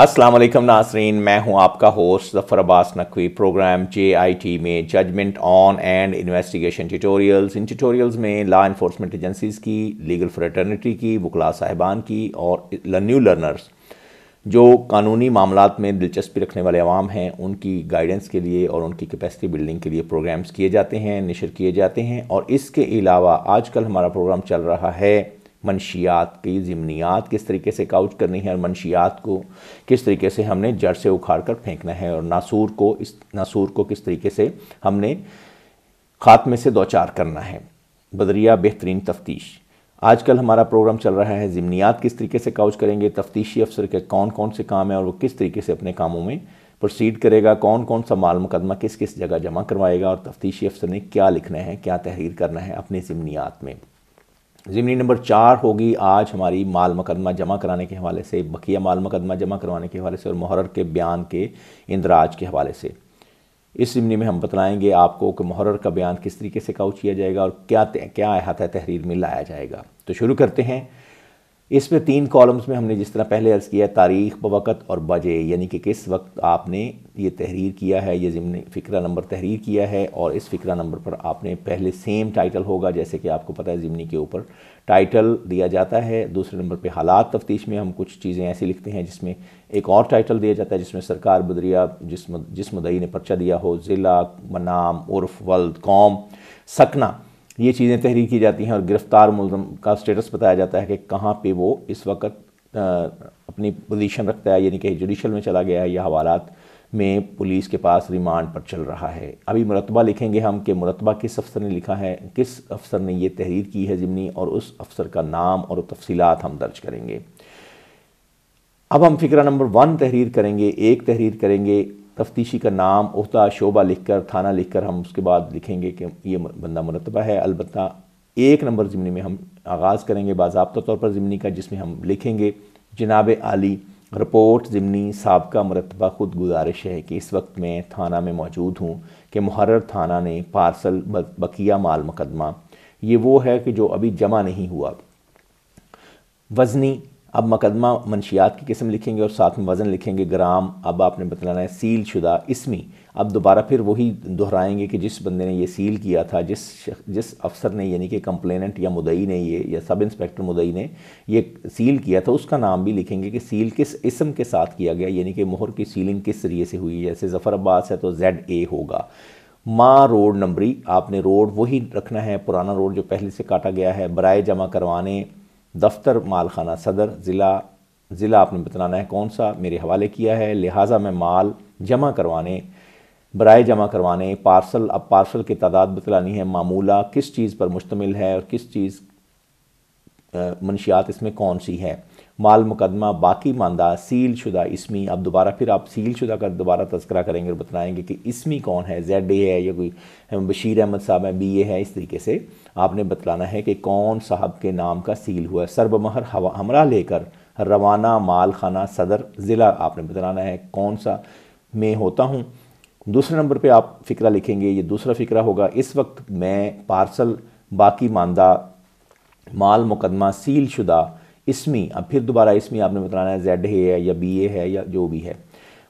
अस्सलाम वालेकुम नासरीन मैं हूं आपका होस्ट जफ़र अब्बास नकवी प्रोग्राम टी में judgment on and investigation tutorials इन ट्यूटोरियल्स में लॉ इन्फोर्समेंट एजेंसीज़ की लीगल फ्रेटर्निटी की वकला साहिबान की और न्यू लर्नर्स जो कानूनी मामला में दिलचस्पी रखने वाले आवाम हैं उनकी गाइडेंस के लिए और उनकी कैपेसिटी बिल्डिंग के लिए प्रोग्राम्स किए जाते हैं निशर किए जाते हैं और इसके अलावा आजकल हमारा प्रोग्राम चल रहा है मनशियात की ज़िमनियात किस तरीके से काउच करनी है और मनशियात को किस तरीके से हमने जड़ से उखाड़ कर फेंकना है और नासूर को इस नासूर को किस तरीके से हमने ख़ात्मे से दो चार करना है बदरिया बेहतरीन तफ्तीश आजकल हमारा प्रोग्राम चल रहा है ज़िमनियात किस तरीके से काउच करेंगे तफ्तीशी अफसर के कौन कौन से काम हैं और वो किस तरीके से अपने कामों में प्रोसीड करेगा कौन कौन सा माल मुकदमा किस किस जगह जमा करवाएगा और तफ्तीशी अफसर ने क्या लिखना है क्या तहरीर करना है अपने ज़िमनियात में ज़िमनी नंबर चार होगी आज हमारी माल मुकदमा जमा कराने के हवाले से बकिया माल मुकदमा जमा करवाने के हवाले से और महरर के बयान के इंदराज के हवाले से इस ज़िमनी में हम बतलाएँगे आपको कि महरर का बयान किस तरीके से काउच किया जाएगा और क्या क्या अहात तहरीर में लाया जाएगा तो शुरू करते हैं इसमें तीन कॉलम्स में हमने जिस तरह पहले अर्ज़ किया है तारीख बवक़त और बजे यानी कि किस वक्त आपने ये तहरीर किया है ये ज़िमन फ़िक्रा नंबर तहरीर किया है और इस फ़िक्रा नंबर पर आपने पहले सेम टाइटल होगा जैसे कि आपको पता है ज़िमनी के ऊपर टाइटल दिया जाता है दूसरे नंबर पे हालात तफ्तीश में हम कुछ चीज़ें ऐसी लिखते हैं जिसमें एक और टाइटल दिया जाता है जिसमें सरकार बदरिया जिस जिस मदई ने पर्चा दिया हो ज़िला मनाम उर्फ वल्द कौम सकना ये चीज़ें तहरीर की जाती हैं और गिरफ़्तार मुलम का स्टेटस बताया जाता है कि कहाँ पर वो इस वक्त अपनी पोजीशन रखता है यानी कि जुडिशल में चला गया है या हवालात में पुलिस के पास रिमांड पर चल रहा है अभी मुरतबा लिखेंगे हम कि मुरतबा किस अफसर ने लिखा है किस अफसर ने ये तहरीर की है ज़मनी और उस अफसर का नाम और तफसीत हम दर्ज करेंगे अब हम फिक्र नंबर वन तहरीर करेंगे एक तहरीर करेंगे तफ्तीशी का नाम उहदा शोबा लिख कर थाना लिख कर हम उसके बाद लिखेंगे कि ये बंदा मुरतबा है अलबत् एक नंबर ज़मनी में हम आगाज़ करेंगे बाबा तौर पर ज़मनी का जिसमें हम लिखेंगे जनाब आली रिपोर्ट ज़मनी सबका मरतबा ख़ुद गुजारिश है कि इस वक्त मैं थाना में मौजूद हूँ कि महर्र थाना ने पार्सल बकिया माल मुकदमा ये वो है कि जो अभी जमा नहीं हुआ वज़नी अब मकदमा मनशियात की किस्म लिखेंगे और साथ में वज़न लिखेंगे ग्राम अब आपने बतलाना है सील शुदा इसमी अब दोबारा फिर वही दोहराएंगे कि जिस बंदे ने ये सील किया था जिस जिस अफसर ने यानी कि कंप्लेनेंट या मुदई ने ये या सब इंस्पेक्टर मुदई ने ये सील किया था उसका नाम भी लिखेंगे कि सील किस इसम के साथ किया गया यानी कि मोहर की सीलिंग किस जरिए से हुई जैसे जफ़र अब्बास है तो जेड ए होगा माँ रोड नंबरी आपने रोड वही रखना है पुराना रोड जो पहले से काटा गया है बरए जमा करवाने दफ्तर मालखाना सदर ज़िला ज़िला आपने बताना है कौन सा मेरे हवाले किया है लिहाजा मैं माल जमा करवाने बरए जमा करवाने पार्सल अब पार्सल की तादाद बतलानी है मामूला किस चीज़ पर मुश्तमिल है और किस चीज़ मनशियात इसमें कौन सी है माल मुकदमा बाकी मानदा सील शुदा इसमी अब दोबारा फिर आप सील शुदा का दोबारा तस्करा करेंगे और बताएंगे कि इसमी कौन है जेड ए है या कोई बशीर अहमद साहब है बी ए है इस तरीके से आपने बतलाना है कि कौन साहब के नाम का सील हुआ है सरबमहर हवा हमरा लेकर रवाना माल खाना सदर ज़िला आपने बतलाना है कौन सा मैं होता हूँ दूसरे नंबर पर आप फ़िक्रा लिखेंगे ये दूसरा फ़िक्रा होगा इस वक्त मैं पार्सल बाकी मानदा माल मुकदमा सील शुदा इसमी अब फिर दोबारा इसमी आपने बतलाना है जेड ए है या बी ए है या जो भी है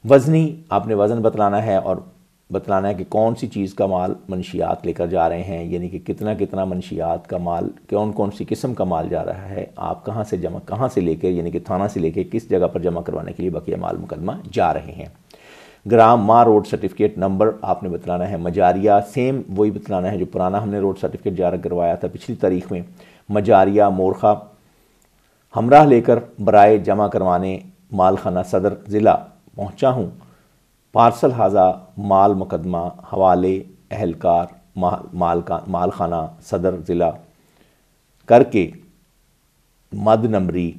वज़नी आपने वज़न बतलाना है और बतलाना है कि कौन सी चीज़ का माल मनशियात लेकर जा रहे हैं यानी कि कितना कितना मनशियात का माल कौन कौन सी किस्म का माल जा रहा है आप कहाँ से जमा कहाँ से लेकर यानी कि थाना से लेकर किस जगह पर जमा करवाने के लिए बकिया माल मुकदमा जा रहे हैं ग्राम माँ रोड सर्टिफिकेट नंबर आपने बतलाना है मजारिया सेम वही बतलाना है जो पुराना हमने रोड सर्टिफिकेट जारी करवाया था पिछली तारीख में मजारिया मोरखा हमराह लेकर बराए जमा करवाने मालखाना सदर ज़िला पहुँचा हूँ पार्सल हाजा माल मुकदमा हवाले अहलकार माल मालखाना सदर ज़िला करके मद नंबरी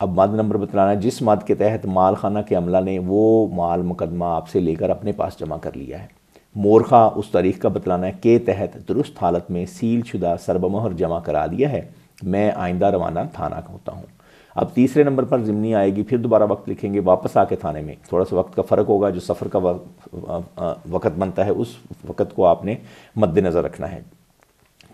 अब मद नंबर बतलाना जिस मद के तहत माल खाना के अमला ने वो माल मुकदमा आपसे लेकर अपने पास जमा कर लिया है मोरखा उस तारीख का बतलाना है के तहत दुरुस्त हालत में सील शुदा सरबमोहर जमा करा दिया है मैं आइंदा रवाना थाना होता हूँ अब तीसरे नंबर पर ज़िमनी आएगी फिर दोबारा वक्त लिखेंगे वापस आके थाने में थोड़ा सा वक्त का फ़र्क होगा जो सफ़र का वक्त बनता है उस वक्त को आपने मद्देनज़र रखना है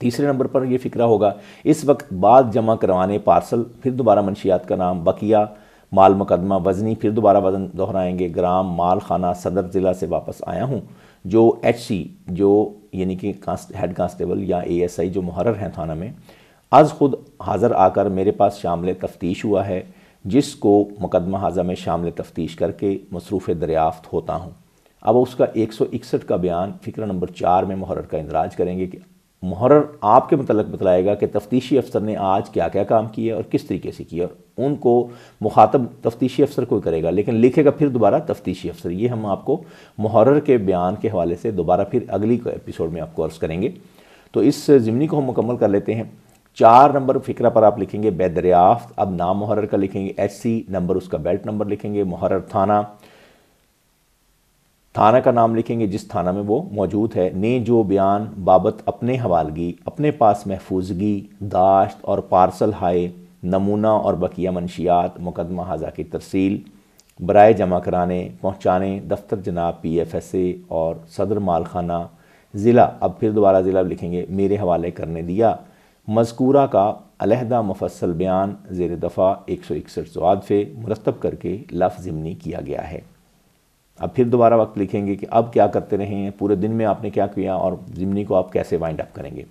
तीसरे नंबर पर यह फिक्रा होगा इस वक्त बाद जमा करवाने पार्सल फिर दोबारा मनशियात का नाम बकिया माल मुकदमा वजनी फिर दोबारा वजन दोहराएंगे ग्राम माल खाना सदर ज़िला से वापस आया हूँ जो एच सी जो यानी कि हेड कांस्टेबल या ए एस आई जो मुहर हैं थाना में आज खुद हाजिर आकर मेरे पास शामिल तफ्तीश हुआ है जिसको मुकदमा हाजा में शामिल तफ्तीश करके मसरूफ़ दरियाफ़त होता हूँ अब उसका एक सौ इकसठ का बयान फिक्र नंबर चार में महरर का इंदराज करेंगे कि महरर आपके मतलब बतलाएगा कि तफ्तीशी अफसर ने आज क्या क्या काम किया और किस तरीके से किया और उनको मुखातब तफ्तीशी अफसर को करेगा लेकिन लिखेगा फिर दोबारा तफ्तीशी अफसर ये हम आपको महरर के बयान के हवाले से दोबारा फिर अगली एपिसोड में आपको अर्ज़ करेंगे तो इस ज़िमनी को हम मुकम्मल कर लेते हैं चार नंबर फिक्रा पर आप लिखेंगे बेदरियाफ्त अब नाम मुहर्र का लिखेंगे एच सी नंबर उसका बेल्ट नंबर लिखेंगे मुहर्र थाना थाना का नाम लिखेंगे जिस थाना में वो मौजूद है ने जो बयान बाबत अपने हवालगी अपने पास महफूजगी दाश्त और पार्सल हाय नमूना और बकिया मनशियात मुकदमा हाजा की तरसील बरए जमा कराने पहुँचाने दफ्तर जनाब पी एफ एस ए और सदर मालखाना ज़िला अब फिर दोबारा ज़िला लिखेंगे मेरे हवाले करने दिया मजकूरा का अलहदा मुफसल बयान ज़ेर दफ़ा एक सौ इकसठ जवाब से मुरतब करके लफ ज़मनी किया गया है अब फिर दोबारा वक्त लिखेंगे कि अब क्या करते रहे हैं पूरे दिन में आपने क्या किया और ज़मनी को आप कैसे वाइंड अप करेंगे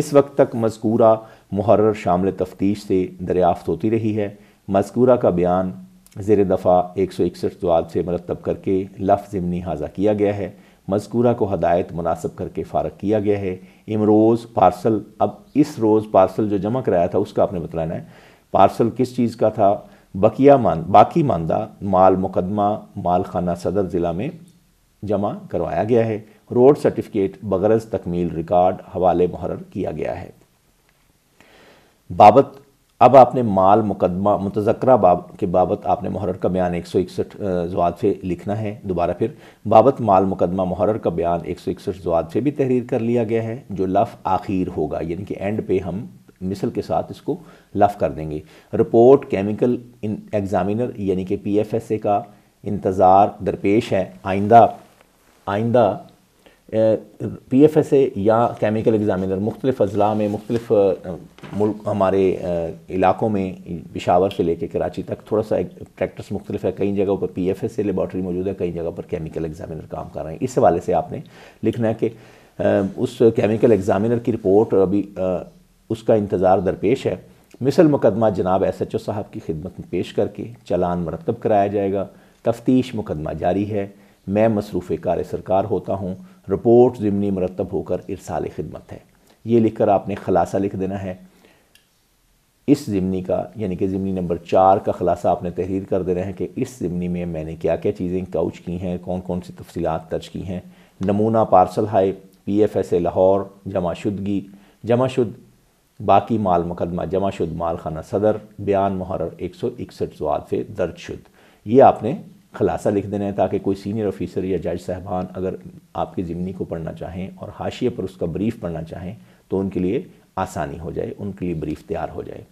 इस वक्त तक मजकूरा मुहर शामिल तफ्तीश से दरियाफ्त होती रही है मजकूरा का बयान ज़ेर दफ़ा एक सौ इकसठ जवाब से मरतब करके लफ ज़मनी हाजा किया गया है मजकूरा को हदायत मुनासब करके फ़ारग किया गया है इमरोज़ पार्सल अब इस रोज़ पार्सल जो जमा कराया था उसका आपने बतलाना है पार्सल किस चीज़ का था बकिया मान बाकी मानदा माल मुकदमा माल खाना सदर ज़िला में जमा करवाया गया है रोड सर्टिफिकेट बगरज तकमील रिकॉर्ड हवाले मुहर किया गया है बाबत अब आपने माल मुकदमा मुतजकरा बाब के बाबत आपने महरर का बयान एक सौ इकसठ जवाब से लिखना है दोबारा फिर बाबत माल मुकदमा महरर का बयान एक सौ इकसठ जवाब से भी तहरीर कर लिया गया है जो लफ आखिर होगा यानी कि एंड पे हम मिसल के साथ इसको लफ कर देंगे रिपोर्ट केमिकल इन एग्ज़ामिनर यानी कि पी एफ एस ए का इंतज़ार दरपेश है आइंदा आइंदा पी एफ एस ए या केमिकल एग्ज़ामिनर मुख्तलिफ अजला में मुख्तलिफ मुल्क हमारे इलाकों में पिशावर से लेकर कराची तक थोड़ा सा प्रैक्टिस मुख्तलिफ है कई जगहों पर P F S A laboratory मौजूद है कई जगह पर केमिकल एग्ज़ामिनर काम कर रहे हैं इस हवाले से आपने लिखना है कि उस केमिकल एग्ज़ामिनर की रिपोर्ट अभी उसका इंतज़ार दरपेश है मिसल मुकदमा जनाब एस एच ओ साहब की खिदमत में पेश करके चलान मरतब कराया जाएगा तफ्तीश मुकदमा जारी है मैं मसरूफ़ कार सरकार होता हूँ रिपोर्ट ज़िमनी मरतब होकर इरसाल खिदमत है ये लिखकर आपने खलासा लिख देना है इस ज़िमनी का यानी कि ज़मनी नंबर चार का खलासा आपने तहरीर कर देना है कि इस ज़िमनी में मैंने क्या क्या चीज़ें काउच की हैं कौन कौन सी तफसीत दर्ज की हैं नमूना पार्सल हाई P F S A Lahore जमा शुदगी जमा शुद बाकी माल मुकदमा जमा शुद माल खाना सदर बयान मुहर्र एक सौ इकसठ जवाब से दर्ज शुद ये आपने खुलासा लिख देना है ताकि कोई सीनियर ऑफिसर या जज साहबान अगर आपकी ज़िमनी को पढ़ना चाहें और हाशिए पर उसका ब्रीफ पढ़ना चाहें तो उनके लिए आसानी हो जाए उनके लिए ब्रीफ तैयार हो जाए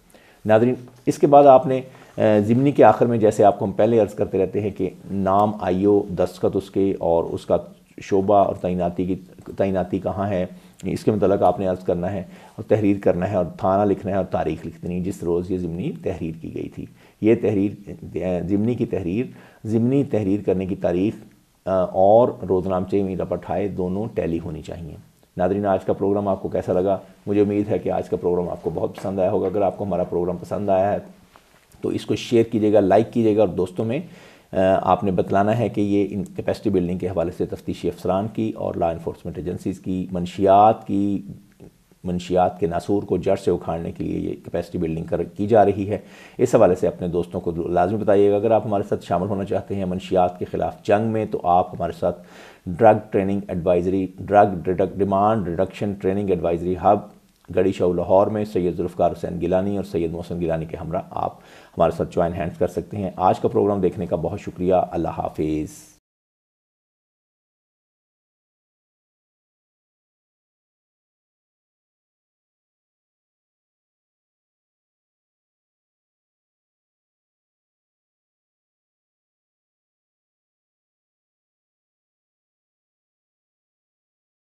नादरी इसके बाद आपने ज़िमनी के आखिर में जैसे आपको हम पहले अर्ज़ करते रहते हैं कि नाम आइयो दस्तखत उसके और उसका शोबा और तैनाती की तैनाती कहाँ है इसके मतलब आपने अर्ज़ करना है और तहरीर करना है और थाना लिखना है और तारीख लिख देनी जिस रोज़ ये ज़मनी तहरीर की गई थी ये तहरीर ज़मनी की तहरीर ज़िमनी तहरीर करने की तारीख और रोज़नामचे मीरा पठाए दोनों टैली होनी चाहिए नादरीन आज का प्रोग्राम आपको कैसा लगा मुझे उम्मीद है कि आज का प्रोग्राम आपको बहुत पसंद आया होगा अगर आपको हमारा प्रोग्राम पसंद आया है तो इसको शेयर कीजिएगा लाइक कीजिएगा और दोस्तों में आपने बतलाना है कि ये इन कैपेसिटी बिल्डिंग के हवाले से तफ्तीशी अफसरान की और ला इन्फोर्समेंट एजेंसीज़ की मनशियात की मनशियात के नासूर को जड़ से उखाड़ने के लिए ये कैपेसिटी बिल्डिंग कर की जा रही है इस हवाले से अपने दोस्तों को लाजमी बताइएगा अगर आप हमारे साथ शामिल होना चाहते हैं मनशियात के ख़िलाफ़ जंग में तो आप हमारे साथ drug training advisory drug demand reduction training advisory hub Garhi Shah Lahore में सैयद जुल्फ़ार हुसैन गिलानी और सैयद मोहसिन गिलानी के हमरा आप हमारे साथ ज्वाइन हैंड्स कर सकते हैं आज का प्रोग्राम देखने का बहुत शुक्रिया अल्लाह हाफिज़